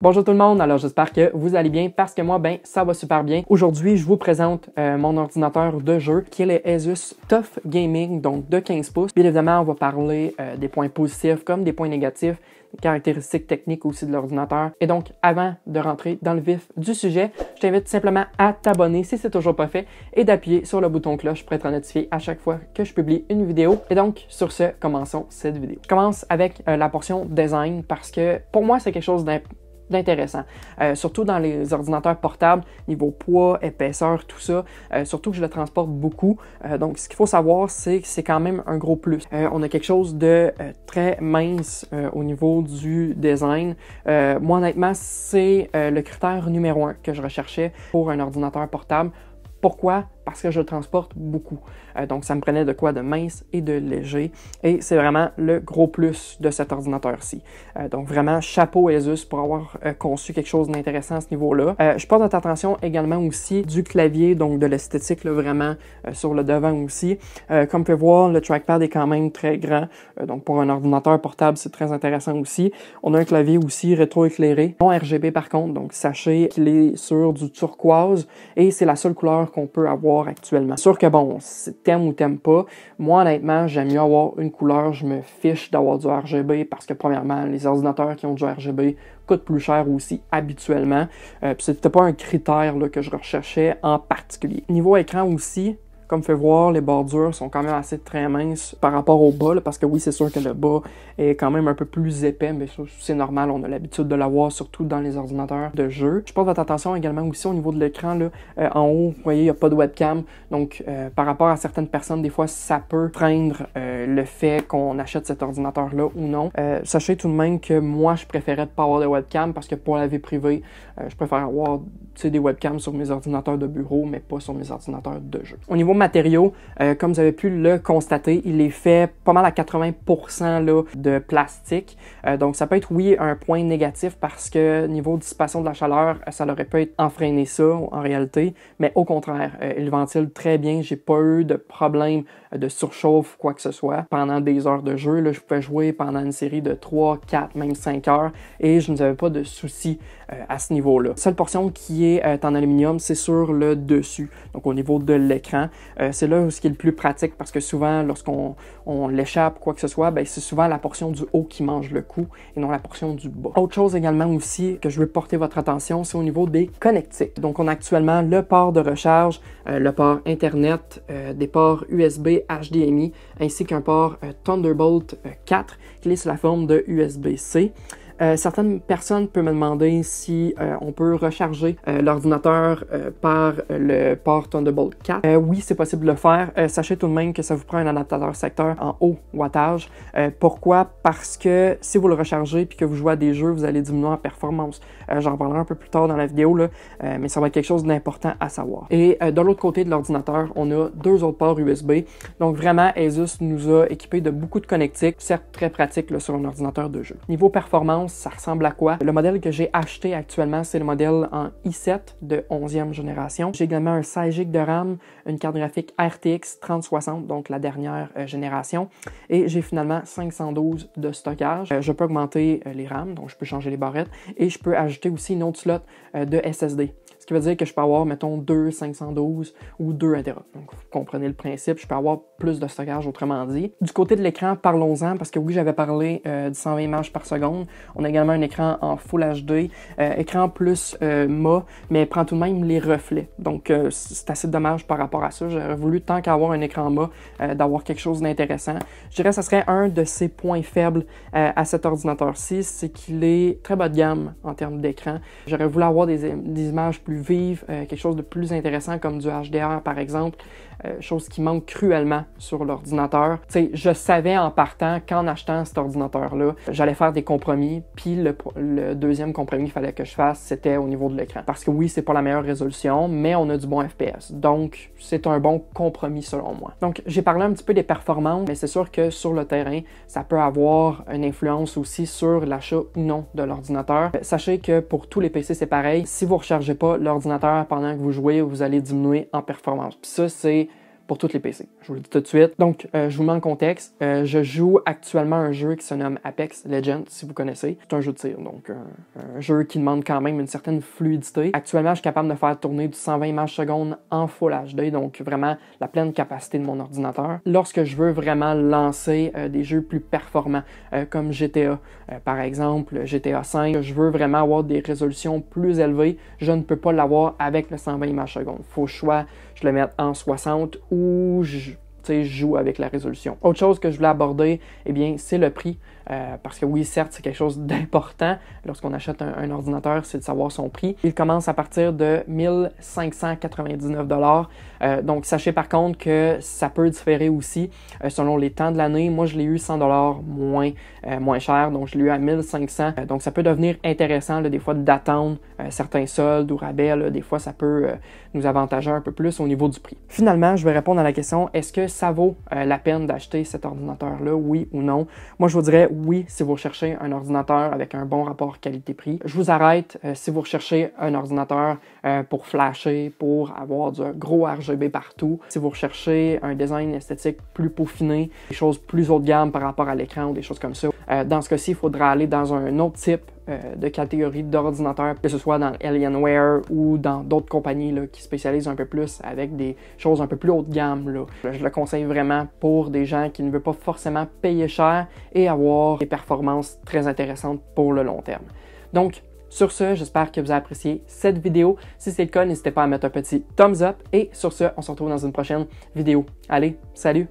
Bonjour tout le monde, alors j'espère que vous allez bien parce que moi, ben, ça va super bien. Aujourd'hui, je vous présente euh, mon ordinateur de jeu qui est le Asus Tough Gaming, donc de 15 pouces. Bien évidemment, on va parler euh, des points positifs comme des points négatifs, des caractéristiques techniques aussi de l'ordinateur. Et donc, avant de rentrer dans le vif du sujet, je t'invite simplement à t'abonner si c'est toujours pas fait et d'appuyer sur le bouton cloche pour être notifié à chaque fois que je publie une vidéo. Et donc, sur ce, commençons cette vidéo. Je commence avec euh, la portion design parce que pour moi, c'est quelque chose d'important d'intéressant. Euh, surtout dans les ordinateurs portables, niveau poids, épaisseur, tout ça. Euh, surtout que je le transporte beaucoup. Euh, donc, ce qu'il faut savoir, c'est que c'est quand même un gros plus. on a quelque chose de très mince au niveau du design. moi, honnêtement, c'est le critère numéro un que je recherchais pour un ordinateur portable. Pourquoi? parce que je transporte beaucoup. Euh, donc, ça me prenait de quoi de mince et de léger. Et c'est vraiment le gros plus de cet ordinateur-ci. Euh, donc, vraiment, chapeau Asus pour avoir euh, conçu quelque chose d'intéressant à ce niveau-là. je porte notre attention également aussi du clavier, donc de l'esthétique vraiment sur le devant aussi. comme vous pouvez voir, le trackpad est quand même très grand. donc, pour un ordinateur portable, c'est très intéressant aussi. On a un clavier aussi rétro-éclairé. non RGB par contre. Donc, sachez qu'il est sur du turquoise et c'est la seule couleur qu'on peut avoir actuellement. Sûr que bon, t'aimes ou t'aimes pas, moi honnêtement, j'aime mieux avoir une couleur, je me fiche d'avoir du RGB parce que premièrement, les ordinateurs qui ont du RGB coûtent plus cher aussi habituellement. Euh, puis c'était pas un critère que je recherchais en particulier. Niveau écran aussi, comme fait voir, les bordures sont quand même assez très minces par rapport au bas, parce que oui, c'est sûr que le bas est quand même un peu plus épais, mais c'est normal, on a l'habitude de l'avoir, surtout dans les ordinateurs de jeu. Je porte votre attention également aussi au niveau de l'écran, là, euh, en haut, vous voyez, il n'y a pas de webcam, donc euh, par rapport à certaines personnes, des fois, ça peut freindre euh, le fait qu'on achète cet ordinateur-là ou non. sachez tout de même que moi, je préférais pas avoir de webcam, parce que pour la vie privée, je préfère avoir des webcams sur mes ordinateurs de bureau, mais pas sur mes ordinateurs de jeu. Au niveau matériaux, euh, comme vous avez pu le constater, il est fait pas mal à 80% là, de plastique. Euh, donc ça peut être oui un point négatif parce que niveau dissipation de la chaleur, euh, ça aurait pu être enfreiné ça en réalité, mais au contraire, il ventile très bien. J'ai pas eu de problème de surchauffe quoi que ce soit pendant des heures de jeu. je pouvais jouer pendant une série de 3, 4, même 5 heures et je n'avais pas de soucis euh, à ce niveau-là. Seule portion qui est euh, en aluminium, c'est sur le dessus, donc au niveau de l'écran. Euh, c'est là où ce qui est le plus pratique parce que souvent, lorsqu'on on l'échappe, quoi que ce soit, ben, c'est souvent la portion du haut qui mange le coup et non la portion du bas. Autre chose également aussi que je veux porter votre attention, c'est au niveau des connectiques. Donc on a actuellement le port de recharge, le port Internet, des ports USB, HDMI, ainsi qu'un port Thunderbolt 4 qui est sous la forme de USB-C. Euh, certaines personnes peuvent me demander si euh, on peut recharger euh, l'ordinateur par le port Thunderbolt 4. oui, c'est possible de le faire. sachez tout de même que ça vous prend un adaptateur secteur en haut wattage. pourquoi? Parce que si vous le rechargez puis que vous jouez à des jeux, vous allez diminuer en performance. J'en parlerai un peu plus tard dans la vidéo, là, mais ça va être quelque chose d'important à savoir. Et de l'autre côté de l'ordinateur, on a deux autres ports USB. Donc vraiment, Asus nous a équipé de beaucoup de connectiques, certes très pratiques là, sur un ordinateur de jeu. Niveau performance, ça ressemble à quoi. Le modèle que j'ai acheté actuellement, c'est le modèle en i7 de 11e génération. J'ai également un 16 GB de RAM, une carte graphique RTX 3060, donc la dernière euh, génération, et j'ai finalement 512 de stockage. Euh, je peux augmenter euh, les RAM, donc je peux changer les barrettes, et je peux ajouter aussi une autre slot de SSD Ce qui veut dire que je peux avoir, mettons, deux 512 ou deux 1 Donc, vous comprenez le principe, je peux avoir plus de stockage, autrement dit. Du côté de l'écran, parlons-en, parce que oui, j'avais parlé de 120 images par seconde. On a également un écran en Full HD, euh, écran plus euh, mât, mais prend tout de même les reflets. Donc euh, c'est assez dommage par rapport à ça. J'aurais voulu, tant qu'avoir un écran mât, d'avoir quelque chose d'intéressant. Je dirais que ça serait un de ses points faibles à cet ordinateur-ci, c'est qu'il est très bas de gamme en termes d'écran. J'aurais voulu avoir des, des, images plus vives, quelque chose de plus intéressant comme du HDR par exemple. Euh, chose qui manque cruellement sur l'ordinateur. Tu je savais en partant qu'en achetant cet ordinateur-là, j'allais faire des compromis, puis le, deuxième compromis qu'il fallait que je fasse, c'était au niveau de l'écran. Parce que oui, c'est pas la meilleure résolution, mais on a du bon FPS. Donc, c'est un bon compromis selon moi. Donc, j'ai parlé un petit peu des performances, mais c'est sûr que sur le terrain, ça peut avoir une influence aussi sur l'achat ou non de l'ordinateur. Euh, sachez que pour tous les PC, c'est pareil. Si vous rechargez pas l'ordinateur pendant que vous jouez, vous allez diminuer en performance. Puis ça, c'est pour tous les PC. Je vous le dis tout de suite. Donc, euh, je vous mets en contexte. Euh, je joue actuellement un jeu qui se nomme Apex Legends, si vous connaissez. C'est un jeu de tir, donc euh, un, jeu qui demande quand même une certaine fluidité. Actuellement, je suis capable de faire tourner du 120 images secondes en Full HD, donc vraiment la pleine capacité de mon ordinateur. Lorsque je veux vraiment lancer des jeux plus performants, comme GTA, par exemple, GTA 5, je veux vraiment avoir des résolutions plus élevées, je ne peux pas l'avoir avec le 120 images secondes. Faut choix, je le mets en 60 ou je, joue avec la résolution. Autre chose que je voulais aborder, eh bien, c'est le prix. Euh, parce que oui, certes, c'est quelque chose d'important lorsqu'on achète un, ordinateur, c'est de savoir son prix. Il commence à partir de 1599 dollars. Euh, donc sachez par contre que ça peut différer aussi euh, selon les temps de l'année. Moi, je l'ai eu 100 dollars moins, moins cher, donc je l'ai eu à 1500. donc ça peut devenir intéressant des fois d'attendre certains soldes ou rabais. des fois, ça peut nous avantager un peu plus au niveau du prix. Finalement, je vais répondre à la question est-ce que ça vaut la peine d'acheter cet ordinateur-là, oui ou non Moi, je vous dirais oui, si vous recherchez un ordinateur avec un bon rapport qualité-prix, je vous arrête euh, si vous recherchez un ordinateur euh, pour flasher, pour avoir du gros RGB partout, si vous recherchez un design esthétique plus peaufiné, des choses plus haut de gamme par rapport à l'écran ou des choses comme ça. Euh, dans ce cas-ci, il faudra aller dans un autre type euh, de catégories d'ordinateurs, que ce soit dans Alienware ou dans d'autres compagnies qui spécialisent un peu plus avec des choses un peu plus haut de gamme. Je le conseille vraiment pour des gens qui ne veulent pas forcément payer cher et avoir des performances très intéressantes pour le long terme. Donc, sur ce, j'espère que vous avez apprécié cette vidéo. Si c'est le cas, n'hésitez pas à mettre un petit thumbs up. Et sur ce, on se retrouve dans une prochaine vidéo. Allez, salut!